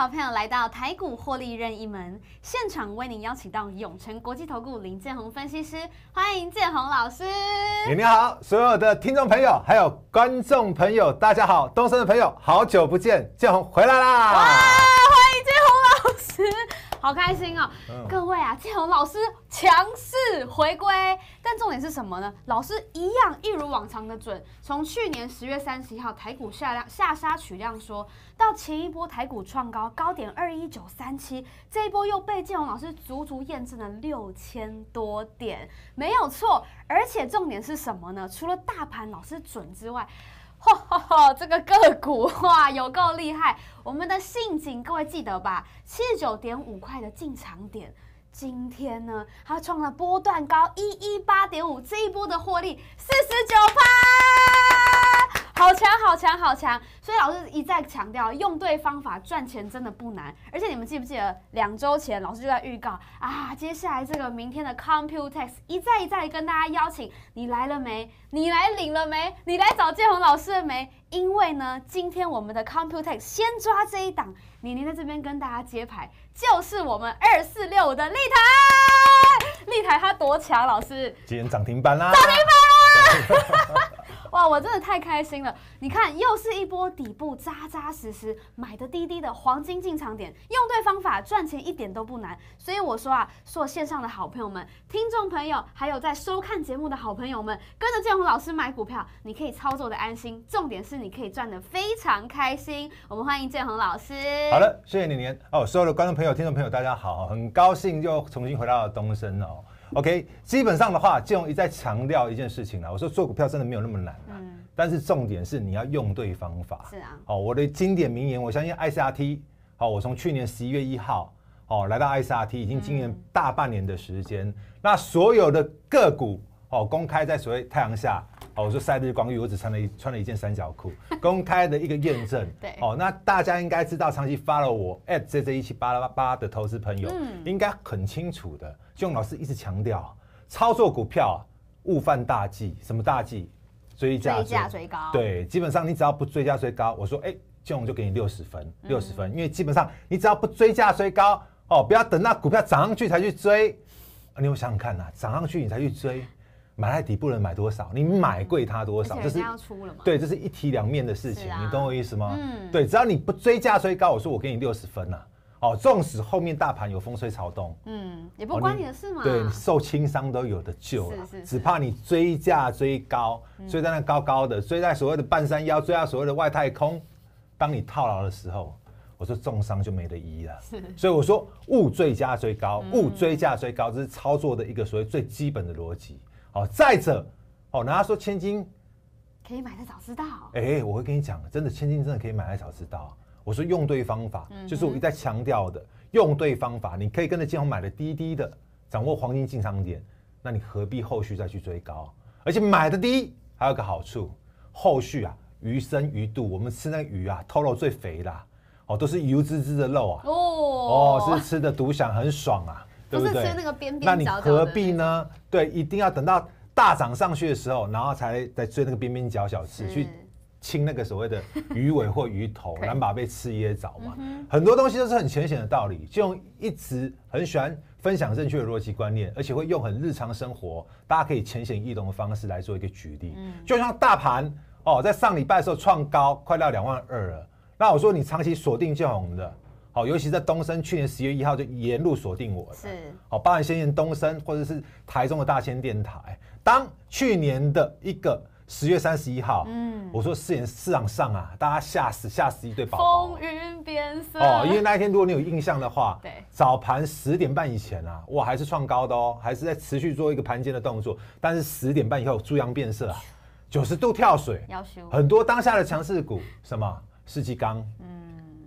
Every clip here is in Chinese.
好朋友来到台股获利任意门现场，为您邀请到永诚国际投顾林建宏分析师，欢迎建宏老师。你好，所有的听众朋友，还有观众朋友，大家好，东森的朋友，好久不见，建宏回来啦！哇，欢迎建宏老师。好开心啊！各位啊，建宏老师强势回归，但重点是什么呢？老师一样一如往常的准。从去年十月三十一号台股下量下杀取量，说到前一波台股创高高点二一九三七，这一波又被建宏老师足足验证了六千多点，没有错。而且重点是什么呢？除了大盘老师准之外，哈哈哈，这个个股哇，有够厉害！我们的信锦，各位记得吧？七十九点五块的进场点，今天呢，它创了波段高一一八点五，这一波的获利四十九趴。好强，好强！所以老师一再强调，用对方法赚钱真的不难。而且你们记不记得两周前老师就在预告啊，接下来这个明天的 Computex 一再一再跟大家邀请，你来了没？你来领了没？你来找建宏老师了没？因为呢，今天我们的 Computex 先抓这一档，妮妮在这边跟大家揭牌，就是我们二四六的立台，立台他多强，老师今天涨停板啦！哇，我真的太开心了！你看，又是一波底部扎扎实实买的滴滴的黄金进场点，用对方法赚钱一点都不难。所以我说啊，做线上的好朋友们、听众朋友，还有在收看节目的好朋友们，跟着建宏老师买股票，你可以操作的安心，重点是你可以赚的非常开心。我们欢迎建宏老师。好了，谢谢你年哦，所有的观众朋友、听众朋友，大家好，很高兴又重新回到了东升哦。OK，基本上的话，建荣一再强调一件事情啦，我说做股票真的没有那么难啊，但是重点是你要用对方法。是啊，哦，我的经典名言，我相信 SRT，好，我从去年十一月一号，哦，来到 SRT 已经经营大半年的时间，那所有的个股。哦，公开在所谓太阳下，哦，我说晒日光浴，我只穿了一穿了一件三角裤，公开的一个验证。对，哦，那大家应该知道，长期发了我 @ZZ 一七八八八的投资朋友，应该很清楚的。俊老师一直强调，操作股票勿犯大忌，什么大忌？追加追高。对，基本上你只要不追加追高，我说，哎，俊就给你六十分，六十分，因为基本上你只要不追加追高，哦，不要等到股票涨上去才去追。你有想想看呐，涨上去你才去追。买在底部能买多少？你买贵它多少，这是要出了对，这是一体两面的事情，你懂我意思吗？嗯，对，只要你不追价追高，我说我给你六十分呐。哦，纵使后面大盘有风吹草动，嗯，也不关你的事嘛。对，受轻伤都有的救了，只怕你追价追高，追在那高高的，追在所谓的半山腰，追到所谓的外太空，当你套牢的时候，我说重伤就没得医了。是，所以我说勿追价追高，勿追价追高，这是操作的一个所谓最基本的逻辑。好，再者，哦，人家说千金可以买的早知道，哎，我会跟你讲，真的千金真的可以买的早知道。我说用对方法，就是我一再强调的，用对方法，你可以跟着金鸿买的低低的，掌握黄金进场点，那你何必后续再去追高？而且买的低还有个好处，后续啊鱼生鱼肚，我们吃那鱼啊，偷肉最肥的，哦，都是油滋滋的肉啊，哦，是吃的独享很爽啊。不是追那个边边角角那你何必呢？对，一定要等到大涨上去的时候，然后才在追那个边边角角去去清那个所谓的鱼尾或鱼头，难 把被刺噎着嘛？很多东西都是很浅显的道理，就一直很喜欢分享正确的逻辑观念，而且会用很日常生活大家可以浅显易懂的方式来做一个举例。就像大盘哦，在上礼拜的时候创高，快到两万二了。那我说你长期锁定我红的。好，尤其在东升，去年十月一号就沿路锁定我了。是，好，八万仙人东升或者是台中的大千电台。当去年的一个十月三十一号，嗯，我说四点市场上啊，大家吓死吓死一堆宝宝。风云变色。哦，因为那一天如果你有印象的话，对，早盘十点半以前啊，我还是创高的哦，还是在持续做一个盘间的动作。但是十点半以后，猪羊变色，啊，九十度跳水，很多当下的强势股，什么世纪钢，嗯。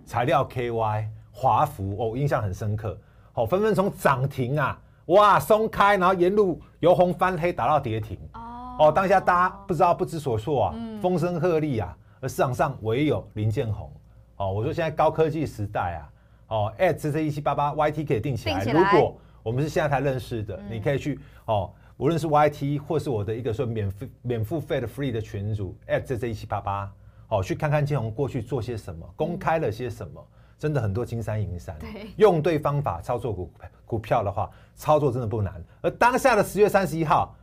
材料 KY 华福哦，印象很深刻，哦，纷纷从涨停啊，哇，松开，然后沿路由红翻黑，打到跌停哦，哦，当下大家不知道不知所措啊，风声鹤唳啊，而市场上唯有林建宏哦，我说现在高科技时代啊，哦，at zz 一七八八 yt 可以定起来，如果我们是现在才认识的，你可以去哦，无论是 yt 或是我的一个说免免付费的 free 的群组，at zz 一七八八。好，去看看金虹过去做些什么，公开了些什么？真的很多金山银山。对，用对方法操作股股票的话，操作真的不难。而当下的十月三十一号，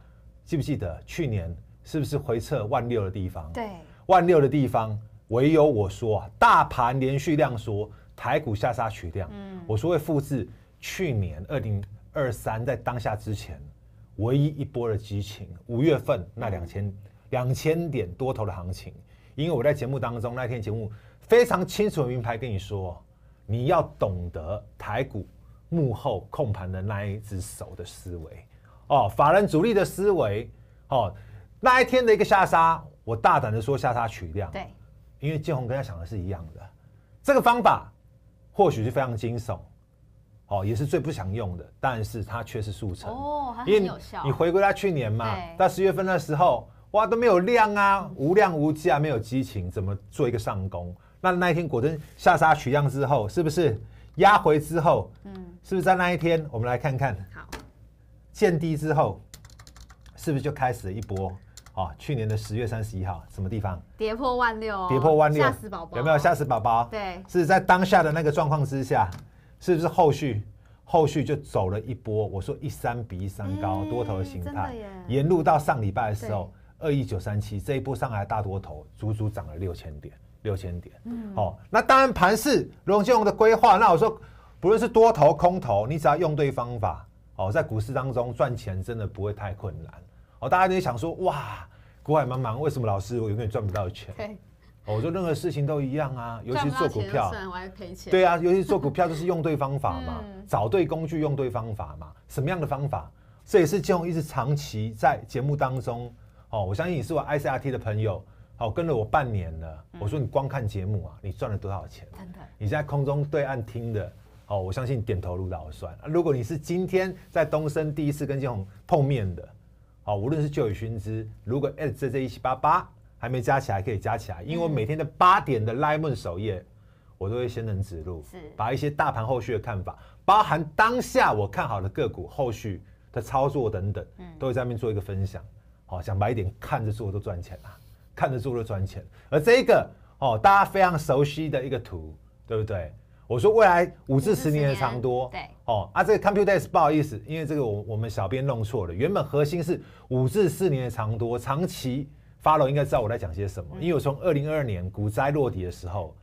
记不记得去年是不是回撤万六的地方？对，万六的地方，唯有我说啊，大盘连续量缩，台股下杀取量。嗯，我说会复制去年二零二三在当下之前唯一一波的激情，五月份那两千两千点多头的行情。因为我在节目当中那一天节目非常清楚明牌跟你说，你要懂得台股幕后控盘的那一只手的思维哦，法人主力的思维哦，那一天的一个下杀，我大胆的说下杀取量，对，因为建宏跟他想的是一样的，这个方法或许是非常惊悚，哦，也是最不想用的，但是它却是速成，哦，还很有效。你回归到去年嘛，到十月份的时候。哇，都没有量啊，无量无价，没有激情，怎么做一个上攻？那那一天果真下杀取样之后，是不是压回之后，嗯，是不是在那一天，我们来看看，好，见低之后，是不是就开始了一波？啊，去年的十月三十一号，什么地方？跌破万六，跌破万六，吓死宝宝！有没有吓死宝宝？对，是在当下的那个状况之下，是不是后续后续就走了一波？我说一三比一三高，多头形态，沿路到上礼拜的时候。二一九三七这一波上海大多头，足足涨了六千点，六千点。嗯，好，那当然盘是龙建融的规划。那我说，不论是多头空头，你只要用对方法，哦，在股市当中赚钱真的不会太困难。哦，大家在想说，哇，股海茫茫，为什么老师我永远赚不到钱？我说任何事情都一样啊，尤其是做股票，对啊，尤其做股票就是用对方法嘛，找对工具，用对方法嘛。什么样的方法？这也是建融一直长期在节目当中。哦，我相信你是我 ICRT 的朋友，好，跟了我半年了。我说你光看节目啊，你赚了多少钱？你在空中对岸听的，哦，我相信点头如捣蒜。如果你是今天在东升第一次跟金鸿碰面的，好，无论是旧雨新知，如果 at 这这一七八八还没加起来，可以加起来，因为我每天的八点的 Live Mon 首页，我都会先能指路，是把一些大盘后续的看法，包含当下我看好的个股后续的操作等等，都会在上面做一个分享。哦，想买点看着做都赚钱啊，看着做都赚钱。而这个哦，大家非常熟悉的一个图，对不对？我说未来五至十年的长多，对哦啊，这个 computer 不好意思，因为这个我我们小编弄错了，原本核心是五至四年的长多，长期发楼应该知道我在讲些什么，因为我从二零二二年股灾落地的时候。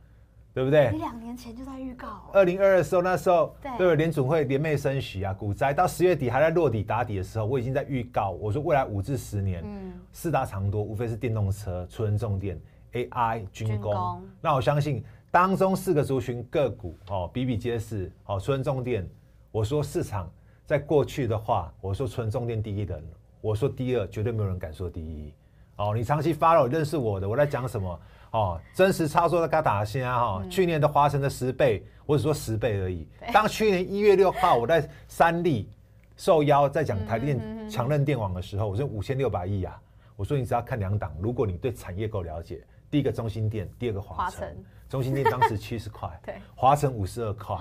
对不对？你两年前就在预告。二零二二的时候，那时候对联储会联袂升息啊，股灾到十月底还在落底打底的时候，我已经在预告。我说未来五至十年，嗯，四大长多无非是电动车、人重电、AI、军工。那我相信当中四个族群个股哦，比比皆是哦。人重电，我说市场在过去的话，我说纯重电第一等，我说第二绝对没有人敢说第一。哦，你长期 follow 认识我的，我在讲什么？哦，真实差作的。给他打一下哈。去年的华晨的十倍，我只说十倍而已。当去年一月六号我在三立受邀在讲台电强韧电网的时候，我说五千六百亿啊。我说你只要看两档，如果你对产业够了解，第一个中心店，第二个华晨。中心店当时七十块，对，华晨五十二块，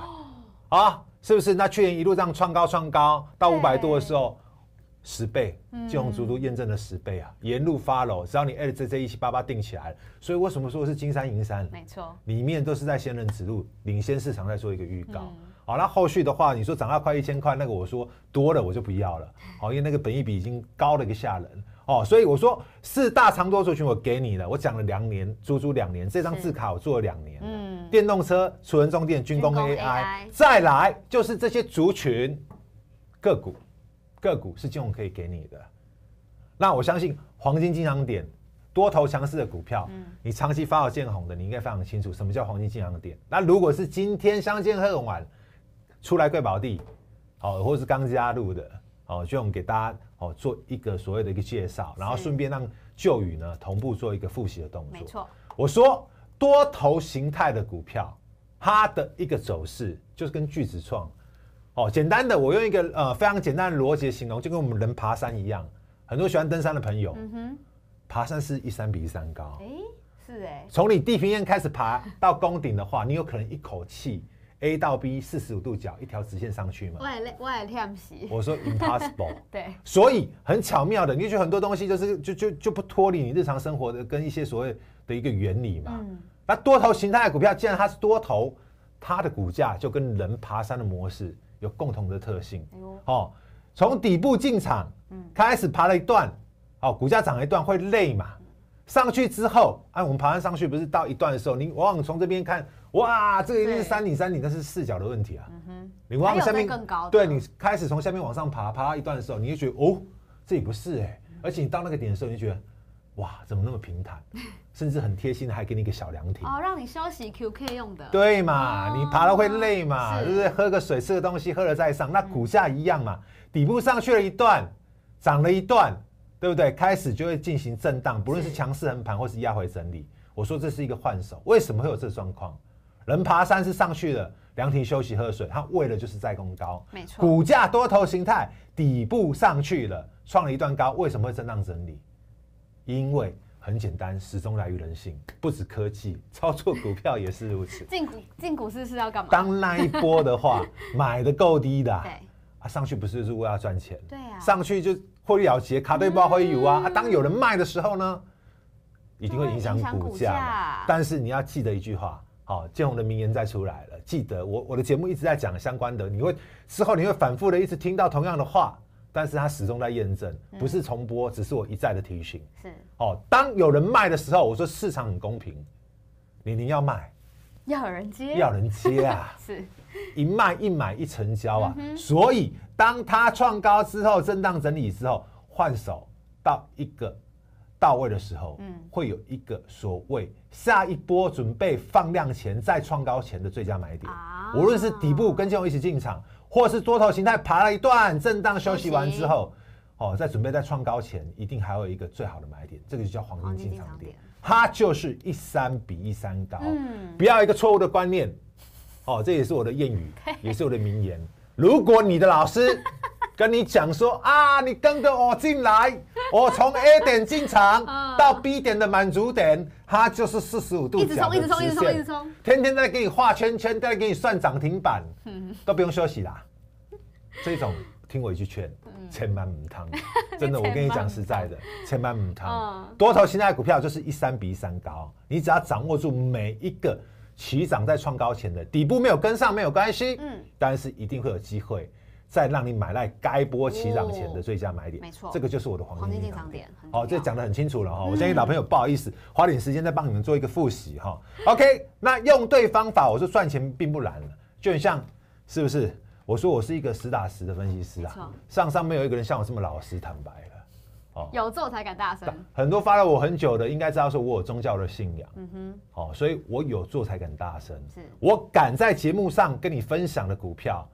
啊，是不是？那去年一路样创高创高到五百多的时候。十倍，金融足都验证了十倍啊！沿路发 w 只要你 L Z Z 一七八八定起来所以为什么说是金山银山？没错，里面都是在先人指路，领先市场在做一个预告。好那后续的话，你说涨到快一千块，那个我说多了我就不要了。好，因为那个本益比已经高了一个吓人。哦，所以我说四大长多族群，我给你了。我讲了两年，足足两年，这张字卡我做了两年。嗯，电动车、储能、中电、军工、AI，再来就是这些族群个股。个股是建鸿可以给你的，那我相信黄金进场点，多头强势的股票，你长期发到见红的，你应该非常清楚什么叫黄金进场点。那如果是今天相见恨晚，出来贵宝地，好，或是刚加入的，好，就我们给大家哦做一个所谓的一个介绍，然后顺便让旧宇呢同步做一个复习的动作。没错，我说多头形态的股票，它的一个走势就是跟巨子创。哦，简单的，我用一个呃非常简单的逻辑形容，就跟我们人爬山一样，很多喜欢登山的朋友，爬山是一山比一山高，哎，是哎。从你地平线开始爬到峰顶的话，你有可能一口气 A 到 B 四十五度角一条直线上去吗？我也我也跳起。我说 impossible。对，所以很巧妙的，你就很多东西就是就就就不脱离你日常生活的跟一些所谓的一个原理嘛。嗯。那多头形态的股票，既然它是多头，它的股价就跟人爬山的模式。有共同的特性，哦，从底部进场，开始爬了一段，哦，股价涨一段会累嘛？上去之后，哎，我们爬上去不是到一段的时候，你往往从这边看，哇，这个一定是山顶，山顶，那是视角的问题啊。嗯你往下面更高。对你开始从下面往上爬，爬到一段的时候，你就觉得哦，这里不是哎，而且你到那个点的时候，你就觉得。哇，怎么那么平坦？甚至很贴心的，还给你个小凉亭哦，让你休息。QK 用的，对嘛？你爬了会累嘛，是不是喝个水，吃个东西，喝了再上。那股价一样嘛，底部上去了，一段涨了一段，对不对？开始就会进行震荡，不论是强势横盘或是压回整理。我说这是一个换手，为什么会有这状况？人爬山是上去了，凉亭休息喝水，他为了就是再攻高。没错，股价多头形态底部上去了，创了一段高，为什么会震荡整理？因为很简单，始终来于人性，不止科技，操作股票也是如此。进 股进股市是要干嘛？当那一波的话，买的够低的，对啊，上去不是是为了赚钱，对啊，上去就获利了结，卡对包会有啊。当有人卖的时候呢，一定会影响股价。但是你要记得一句话，好，建宏的名言再出来了，记得我我的节目一直在讲相关的，你会之后你会反复的一直听到同样的话。但是它始终在验证，不是重播，只是我一再的提醒。是，哦，当有人卖的时候，我说市场很公平，你你要卖，要有人接，要人接啊，是，一卖一买一成交啊。所以当它创高之后，震荡整理之后换手到一个到位的时候，嗯，会有一个所谓下一波准备放量前再创高前的最佳买点，无论是底部跟进我一起进场。或是多头形态爬了一段，震荡休息完之后，哦，在准备在创高前，一定还有一个最好的买点，这个就叫黄金进场点，它就是一三比一三高，不要一个错误的观念，哦，这也是我的谚语，也是我的名言，如果你的老师。跟你讲说啊，你跟着我进来，我从 A 点进场到 B 点的满足点，它就是四十五度角，一直冲，一直冲，一直冲，一直冲，天天在给你画圈圈，在给你算涨停板，都不用休息啦。这种听我一句劝，千板唔汤，真的，我跟你讲实在的，千板唔汤，多头现在股票就是一三比一三高，你只要掌握住每一个起涨在创高前的底部没有跟上没有关系，嗯，但是一定会有机会。再让你买在该波起涨前的最佳买点，没错，这个就是我的黄金进场点。好，这讲的很清楚了哈。我建信老朋友不好意思，花点时间再帮你们做一个复习哈。OK，那用对方法，我说赚钱并不难了，就很像，是不是？我说我是一个实打实的分析师啊，上上没有一个人像我这么老实坦白了。哦，有做才敢大声。很多发了我很久的，应该知道说我有宗教的信仰。嗯哼，哦，所以我有做才敢大声。是我敢在节目上跟你分享的股票。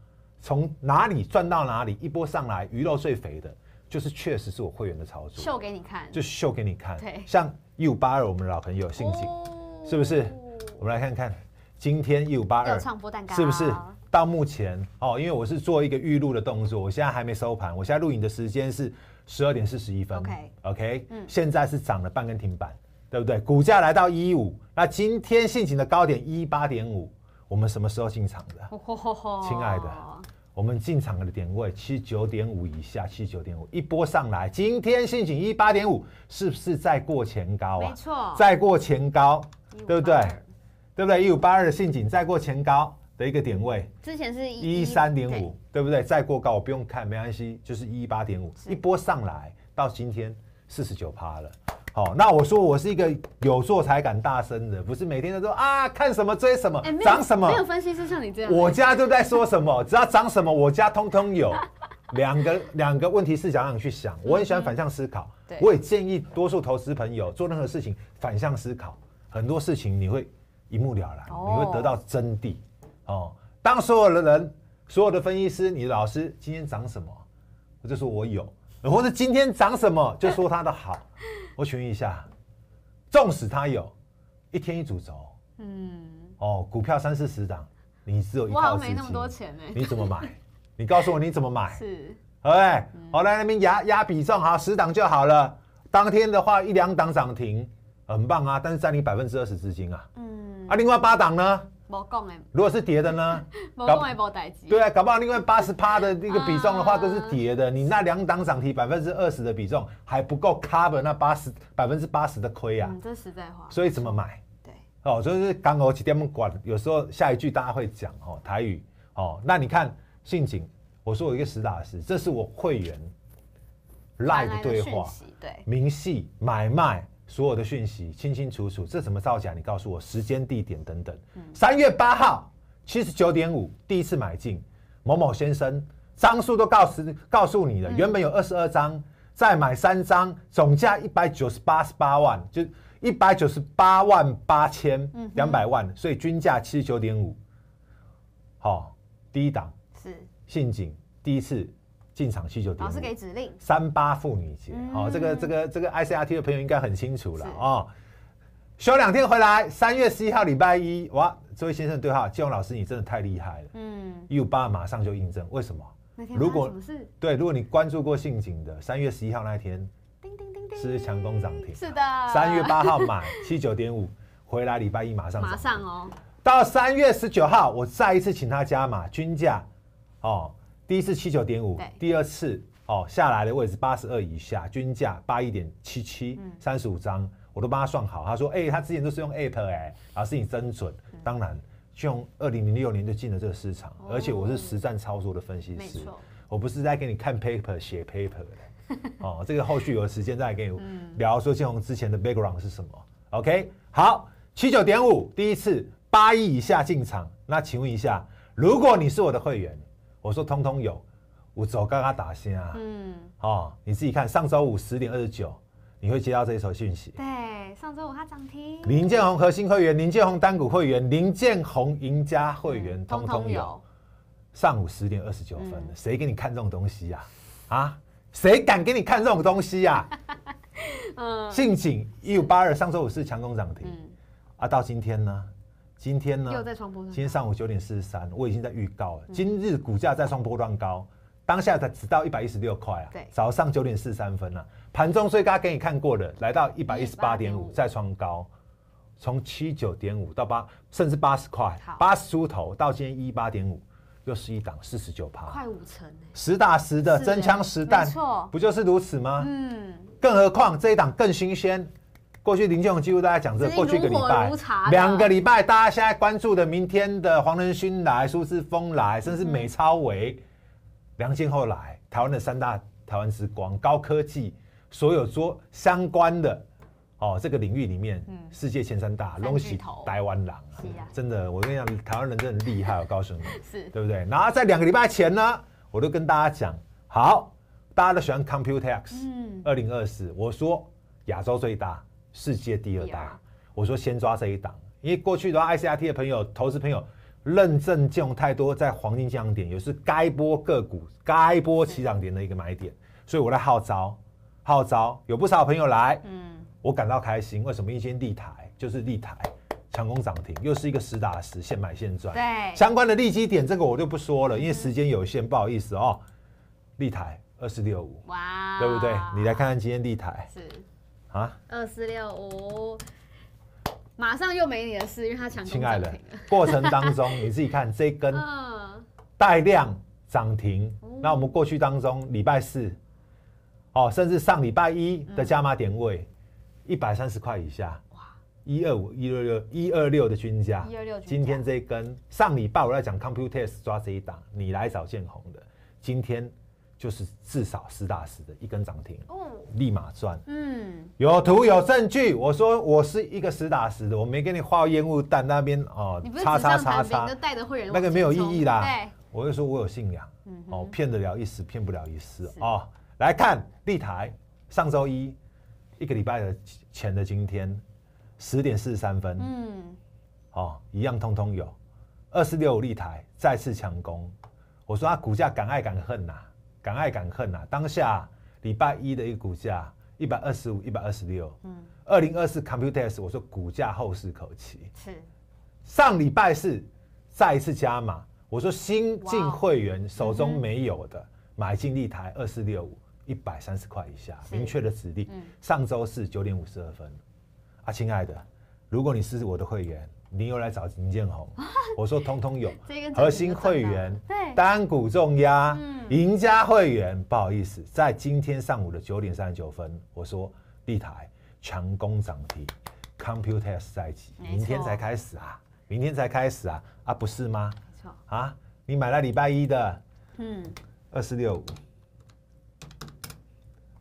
从哪里赚到哪里，一波上来，鱼肉最肥的，就是确实是我会员的操作。秀给你看，就秀给你看。对，像一五八二，我们的老朋友信景，是不是？我们来看看，今天一五八二是不是？到目前，哦，因为我是做一个预录的动作，我现在还没收盘，我现在录影的时间是十二点四十一分。OK，OK，嗯，现在是涨了半根停板，对不对？股价来到一五，那今天性情的高点一八点五，我们什么时候进场的，亲爱的？我们进场的点位七九点五以下，七九点五一波上来，今天陷阱一八点五，是不是再过前高啊？没错，再过前高，对不对？对不对？一五八二的陷阱再过前高的一个点位，之前是一三点五，对不对？再过高我不用看，没关系，就是一八点五一波上来到今天四十九趴了。哦，那我说我是一个有错才敢大声的，不是每天都说啊看什么追什么，长什么没有分析师像你这样，我家就在说什么，只要长什么我家通通有。两个 两个问题，是想让你去想。我很喜欢反向思考，我也建议多数投资朋友做任何事情反向思考，很多事情你会一目了然，你会得到真谛。哦，当所有的人、所有的分析师、你的老师今天涨什么，我就说我有。或者今天涨什么就说它的好，我询问一下，纵使它有，一天一组轴，嗯，哦，股票三四十涨，你只有一套像没你怎么买？你告诉我你怎么买？是，好嘞，好来那边压压比重好，十档就好了。当天的话一两档涨停很棒啊，但是占你百分之二十资金啊，嗯，啊，另外八档呢？讲如果是跌的呢？无 讲无代志。对啊，搞不好另外八十趴的那个比重的话，都是跌的。你那两档涨停百分之二十的比重还不够 cover 那八十百分之八十的亏啊！嗯，这实在话。所以怎么买？对，哦，所以是刚我起电门管，有时候下一句大家会讲哦台语哦。那你看信景，我说我一个实打实，这是我会员 live 对话，对明细买卖。所有的讯息清清楚楚，这怎么造假？你告诉我时间、地点等等。三月八号七十九点五，第一次买进，某某先生，张数都告诉告诉你了，原本有二十二张，再买三张，总价一百九十八十八万，就一百九十八万八千两百万，所以均价七十九点五，好，第一档是陷阱，第一次。进场七九点，老师给指令。三八妇女节，好，这个这个这个 ICRT 的朋友应该很清楚了哦。休两天回来，三月十一号礼拜一，哇，这位先生对话，建宏老师你真的太厉害了。嗯，一五八马上就印证，为什么？如果对，如果你关注过信警的，三月十一号那一天，叮叮叮叮，是强攻涨停。是的，三月八号买 七九点五，回来礼拜一马上马上哦。到三月十九号，我再一次请他加码均价哦。第一次七九点五，第二次哦下来的位置八十二以下，均价八一点七七，三十五张我都帮他算好。他说：“哎，他之前都是用 app 哎。”老师你真准。当然，用二零零六年就进了这个市场，而且我是实战操作的分析师，我不是在给你看 paper 写 paper 的。哦，这个后续有时间再跟你聊，说建宏之前的 background 是什么？OK，好，七九点五第一次八一以下进场，那请问一下，如果你是我的会员？我说通通有，我走刚刚打心啊，嗯，哦，你自己看上周五十点二十九，你会接到这一手讯息。对，上周五它涨停。林建宏核心会员，林建宏单股会员，林建宏赢家会员，通通有。上午十点二十九分，谁给你看这种东西呀？啊，谁敢给你看这种东西呀？嗯。信锦一五八二，上周五是强攻涨停，啊，到今天呢？今天呢？今天上午九点四十三，我已经在预告了。今日股价再创波段高，当下才只到一百一十六块啊。对，早上九点四三分了，盘中最高给你看过的，来到一百一十八点五再创高，从七九点五到八甚至八十块，八十出头到今天一八点五，又是一档四十九趴，快五成，实打实的真枪实弹，不就是如此吗？嗯，更何况这一档更新鲜。过去林建宏几乎大家讲这，过去一个礼拜，两个礼拜，大家现在关注的，明天的黄仁勋来，苏志峰来，甚至美超维、梁静后来，台湾的三大，台湾之光，高科技，所有说相关的，哦，这个领域里面，世界前三大，东西，台湾狼、啊，真的，我跟你讲，台湾人真的厉害，我告诉你，是，对不对？然后在两个礼拜前呢，我都跟大家讲，好，大家都喜欢 Computex，嗯，二零二四，我说亚洲最大。世界第二大，我说先抓这一档，因为过去的 ICRT 的朋友、投资朋友，认证建融太多，在黄金降点也是该波个股、该波起涨点的一个买点，所以我来号召，号召有不少朋友来，嗯，我感到开心。为什么？因间立台就是立台，强攻涨停，又是一个实打实现买现赚。对，相关的利基点这个我就不说了，因为时间有限，不好意思哦。立台二四六五，哇，对不对？你来看看今天立台是。啊，二四六五，马上又没你的事，因为他抢亲爱的，过程当中你自己看这一根 带量涨停，那我们过去当中礼拜四，哦，甚至上礼拜一的加码点位，一百三十块以下，哇，一二五一六六一二六的均价，今天这一根上礼拜我要讲 computer 抓这一档，你来找建红的，今天。就是至少实打实的一根涨停，立马赚。嗯，有图有证据。我说我是一个实打实的，我没给你画烟雾弹那边哦。叉叉叉叉，那个没有意义啦。我就说我有信仰，哦，骗得了一时，骗不了一世哦，来看立台，上周一一个礼拜的前的今天十点四十三分，嗯，哦，一样通通有二十六立台再次强攻。我说啊，股价敢爱敢恨呐。敢爱敢恨呐！当下礼拜一的一个股价一百二十五、一百二十六。嗯，二零二四 Computex，我说股价后市口气是上礼拜四再一次加码。我说新进会员手中没有的买进立台二四六五一百三十块以下，明确的指令。上周是九点五十二分，啊，亲爱的，如果你是我的会员。你又来找林建宏，我说通通有 核心会员、单股重压、赢家会员。不好意思，在今天上午的九点三十九分，我说立台强攻涨停，Computers 在起，明天才开始啊！明天才开始啊！啊，不是吗？啊，你买了礼拜一的，嗯，二四六五。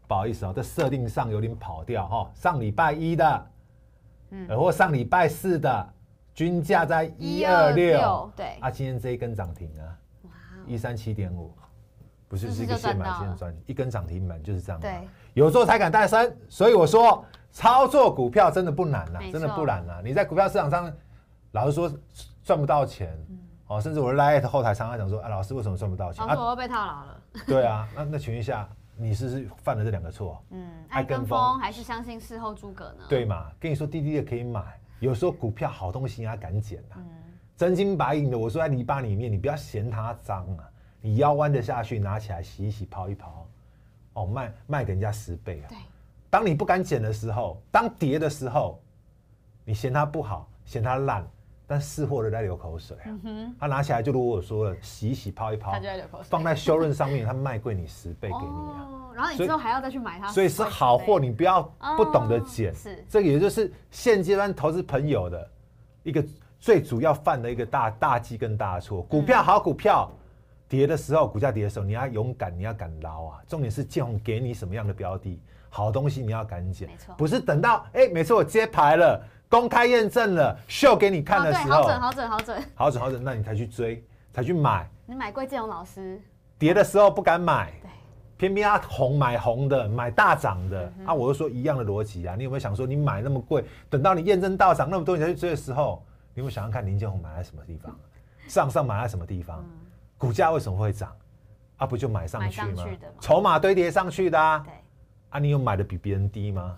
不好意思啊，这设定上有点跑掉哈，上礼拜一的，嗯，或上礼拜四的。均价在一二六，对，啊，今天这一根涨停啊，一三七点五，不是是一个现买现赚，一根涨停板就是这样。对，有候才敢诞生，所以我说操作股票真的不难呐，真的不难呐。你在股票市场上，老实说赚不到钱，哦，甚至我拉一个后台常常讲说，哎，老师为什么赚不到钱？啊，我要被套牢了。对啊，那那群一下，你是是犯了这两个错？嗯，爱跟风还是相信事后诸葛呢？对嘛，跟你说滴滴的可以买。有时候股票好东西啊，敢捡啊，真金白银的。我说在泥巴里面，你不要嫌它脏啊，你腰弯的下去，拿起来洗一洗，泡一泡，哦，卖卖给人家十倍啊。当你不敢捡的时候，当跌的时候，你嫌它不好，嫌它烂。但试货的在流口水啊，他拿起来就如我说了洗一洗泡一泡，放在修润上面，他卖贵你十倍给你啊，然后你之后还要再去买它，所以是好货，你不要不懂得捡。是，这也就是现阶段投资朋友的一个最主要犯的一个大大忌跟大错。股票好股票跌的时候，股价跌的时候，你要勇敢，你要敢捞啊。重点是建鸿给你什么样的标的，好东西你要敢捡，不是等到哎每次我接牌了。公开验证了，秀给你看的时候，好准好准好准好准好准，那你才去追，才去买。你买贵建种老师跌的时候不敢买，偏偏他红买红的，买大涨的。啊，我就说一样的逻辑啊。你有没有想说，你买那么贵，等到你验证到涨那么多你才去追的时候，你有没有想想看林建宏买在 什么地方，上上买在什么地方，股价为什么会涨？啊，不就买上去吗？筹码堆叠上去的。啊，你有买的比别人低吗？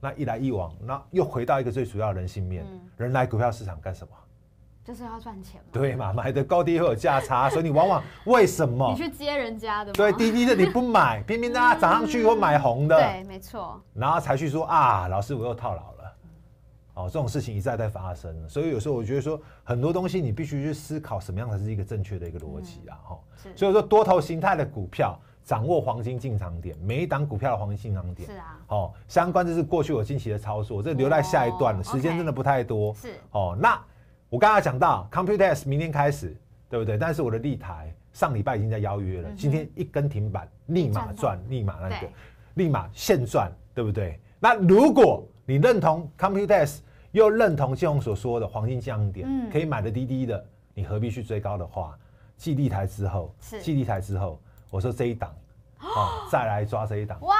那一来一往，那又回到一个最主要人性面。人来股票市场干什么？就是要赚钱嘛。对嘛，买的高低会有价差，所以你往往为什么？你去接人家的。对，滴滴的你不买，偏偏大家涨上去我买红的。对，没错。然后才去说啊，老师我又套牢了。哦，这种事情一再再发生，所以有时候我觉得说，很多东西你必须去思考，什么样才是一个正确的一个逻辑啊？哈，所以说多头形态的股票。掌握黄金进场点，每一档股票的黄金进场点是啊，哦，相关就是过去我近期的操作，这留在下一段了，时间真的不太多是哦。那我刚刚讲到，Computex 明天开始，对不对？但是我的立台上礼拜已经在邀约了，今天一根停板，立马赚，立马那个，立马现赚，对不对？那如果你认同 Computex，又认同金融所说的黄金进场点，嗯，可以买的低低的，你何必去追高的话？寄立台之后，寄立台之后，我说这一档。好，再来抓这一档。哇，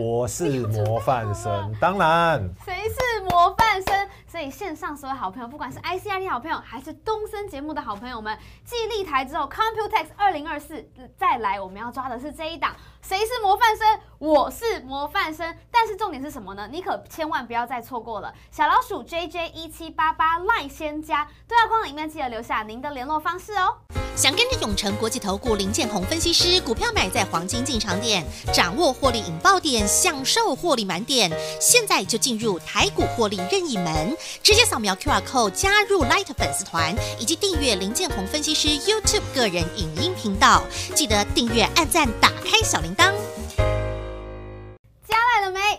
我是模范生，当然。谁是模范生？所以线上所有好朋友，不管是 I C I d 好朋友，还是东森节目的好朋友们，继立台之后，Computex 二零二四再来，我们要抓的是这一档《谁是模范生》，我是模范生。但是重点是什么呢？你可千万不要再错过了。小老鼠 J J 一七八八赖先家，对话框里面记得留下您的联络方式哦。想跟着永成国际投顾林建宏分析师，股票买在黄金进场点，掌握获利引爆点，享受获利满点，现在就进入台股获利任意门。直接扫描 QR code 加入 Light 粉丝团，以及订阅林建宏分析师 YouTube 个人影音频道。记得订阅、按赞、打开小铃铛。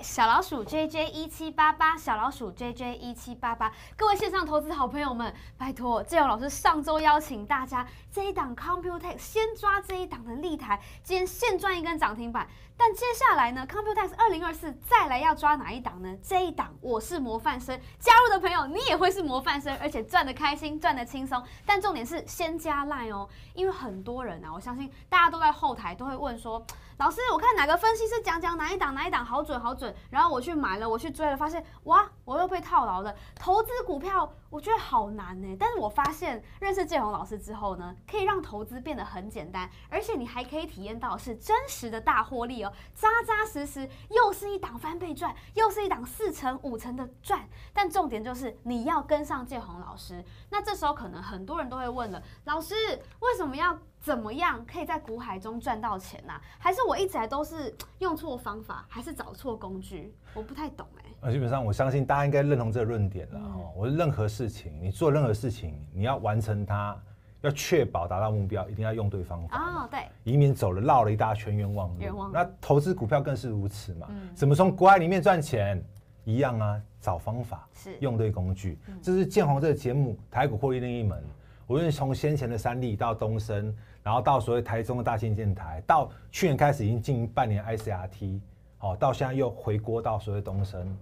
小老鼠 JJ 一七八八，小老鼠 JJ 一七八八，各位线上投资好朋友们，拜托，建隆老师上周邀请大家这一档 Computex 先抓这一档的立台，今天先赚一根涨停板。但接下来呢，Computex 二零二四再来要抓哪一档呢？这一档我是模范生，加入的朋友你也会是模范生，而且赚的开心，赚的轻松。但重点是先加 line 哦，因为很多人啊，我相信大家都在后台都会问说。老师，我看哪个分析师讲讲哪一档哪一档好准好准，然后我去买了，我去追了，发现哇，我又被套牢了。投资股票我觉得好难呢，但是我发现认识建宏老师之后呢，可以让投资变得很简单，而且你还可以体验到是真实的大获利哦，扎扎实实又是一档翻倍赚，又是一档四成五成的赚。但重点就是你要跟上建宏老师。那这时候可能很多人都会问了，老师为什么要？怎么样可以在股海中赚到钱呢？还是我一直来都是用错方法，还是找错工具？我不太懂哎。那基本上我相信大家应该认同这个论点了哈。我任何事情，你做任何事情，你要完成它，要确保达到目标，一定要用对方法哦，对，以免走了绕了一大圈冤枉路。冤枉。那投资股票更是如此嘛。嗯。怎么从股海里面赚钱？一样啊，找方法，是用对工具。这是建宏这个节目《台股获利另一门》，无论从先前的三力到东升。然后到所谓台中的大兴建台，到去年开始已经进半年 ICRT，哦，到现在又回国到所谓东升，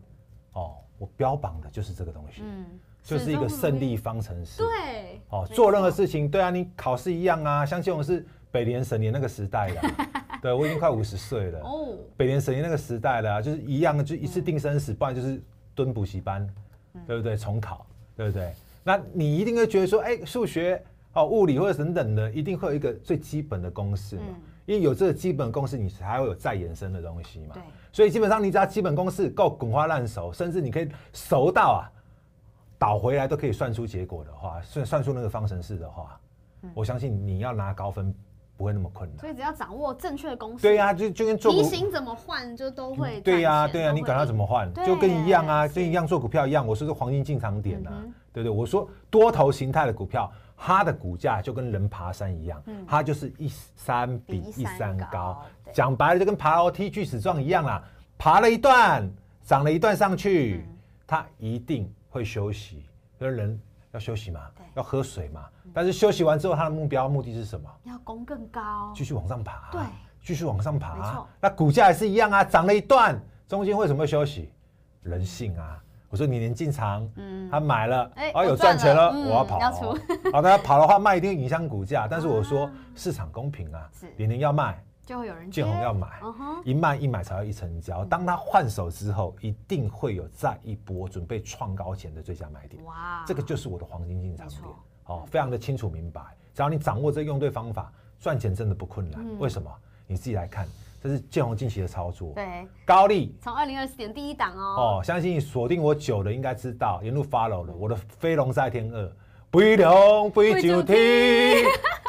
哦，我标榜的就是这个东西，嗯，就是一个胜利方程式，对，哦，做任何事情，对啊，你考试一样啊，像信我是北联省年那个时代的，对我已经快五十岁了，哦，北联省年那个时代的，就是一样，就一次定生死，不然就是蹲补习班，对不对？重考，对不对？那你一定会觉得说，哎，数学。哦，物理或者等等的，一定会有一个最基本的公式嘛？因为有这个基本公式，你才会有再延伸的东西嘛。所以基本上你只要基本公式够滚瓜烂熟，甚至你可以熟到啊，倒回来都可以算出结果的话，算算出那个方程式的话，我相信你要拿高分不会那么困难。所以只要掌握正确的公式。对呀，就就跟做股，图怎么换就都会。对呀对呀，你管它怎么换就跟一样啊，跟一样做股票一样。我说是黄金进场点啊，对不对？我说多头形态的股票。它的股价就跟人爬山一样，它就是一山比一山高。讲白了就跟爬楼梯、巨石状一样啦，爬了一段，长了一段上去，它一定会休息，因为人要休息嘛，要喝水嘛。但是休息完之后，它的目标目的是什么？要攻更高，继续往上爬。对，继续往上爬。那股价也是一样啊，涨了一段，中间为什么会休息？人性啊。我说你年进嗯，他买了，哦、有赚钱了，我要跑。好，他跑的话，卖一定影响股价。但是我说市场公平啊，你年要卖，就会有人建红要买，一卖一买才叫一成交。当他换手之后，一定会有再一波准备创高前的最佳买点。哇，这个就是我的黄金进场点，好，非常的清楚明白。只要你掌握这用对方法，赚钱真的不困难。为什么？你自己来看。这是建宏近期的操作。对，高丽从二零二四年第一档哦。哦，相信锁定我久的应该知道，一路 follow 了我的飞龙在天二。一龙一九 T。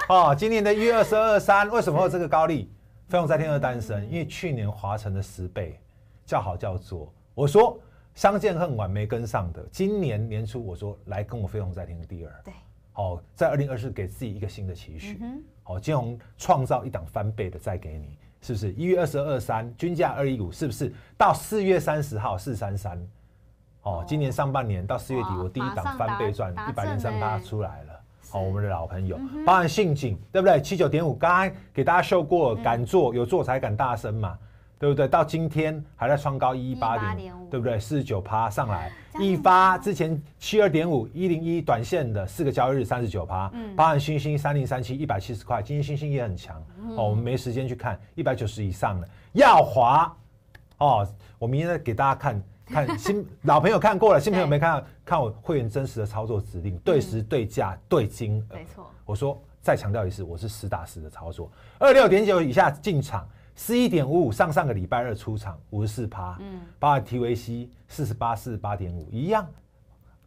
哦，今年的一月二十二三，为什么这个高丽飞龙在天二单身？因为去年华晨的十倍叫好叫座。我说相见恨晚没跟上的，今年年初我说来跟我飞龙在天第二。对。好，在二零二四给自己一个新的期许。嗯。好，建宏创造一档翻倍的再给你。是不是一月二十二三均价二一五，是不是到四月三十号四三三？哦，今年上半年到四月底，我第一档翻倍赚一百零三八出来了。好，我们的老朋友，包含信景，对不对？七九点五，刚刚给大家秀过，敢做有做才敢大声嘛。对不对？到今天还在创高一一八点，对不对？四十九趴上来，一发之前七二点五一零一短线的四个交易日三十九趴，嗯，含星星三零三七一百七十块，今天星星也很强哦。我们没时间去看一百九十以上的耀华哦，我明天再给大家看看 新老朋友看过了，新朋友没看看我会员真实的操作指令，对时对价对金，没错。我说再强调一次，我是实打实的操作，二六点九以下进场。十一点五五，上上个礼拜二出场五十四趴，嗯，八 TVC 四十八四十八点五一样，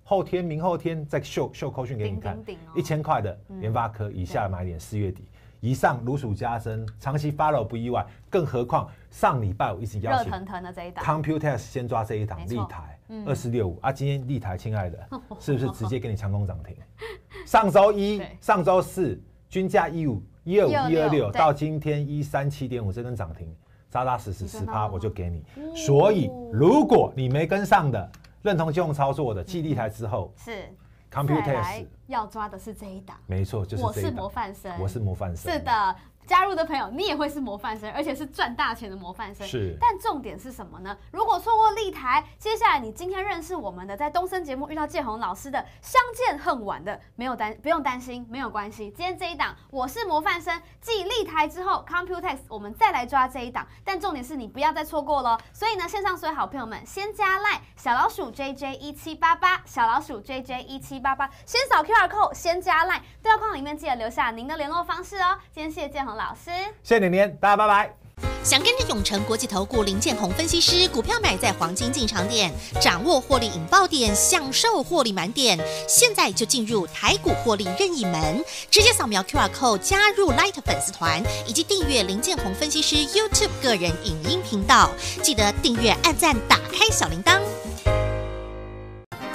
后天明后天再秀秀口讯给你看，一千块的联发科以下买点四月底以上如数加珍，长期 follow 不意外，更何况上礼拜五一直邀请热腾腾的这一档，ComputeS 先抓这一档立台二四六五啊，今天立台亲爱的，是不是直接给你强攻涨停？上周一上周四均价一五。一二五一二六到今天一三七点五这根涨停扎扎实实十趴我就给你。所以如果你没跟上的，认同金融操作的，弃利台之后是 computer s 要抓的是这一档，没错，我是模范生，我是模范生，是的。加入的朋友，你也会是模范生，而且是赚大钱的模范生。是，但重点是什么呢？如果错过立台，接下来你今天认识我们的，在东森节目遇到建宏老师的相见恨晚的，没有担不用担心，没有关系。今天这一档我是模范生，继立台之后，Computex 我们再来抓这一档。但重点是你不要再错过咯。所以呢，线上所有好朋友们先加 line 小老鼠 JJ 一七八八，小老鼠 JJ 一七八八，先扫 QR code，先加 line，对话框里面记得留下您的联络方式哦。今天谢谢建宏。老师，谢谢您，大家拜拜。想跟着永成国际投顾林建宏分析师股票买在黄金进场点，掌握获利引爆点，享受获利满点。现在就进入台股获利任意门，直接扫描 QR Code 加入 Light 粉丝团，以及订阅林建宏分析师 YouTube 个人影音频道。记得订阅、按赞、打开小铃铛。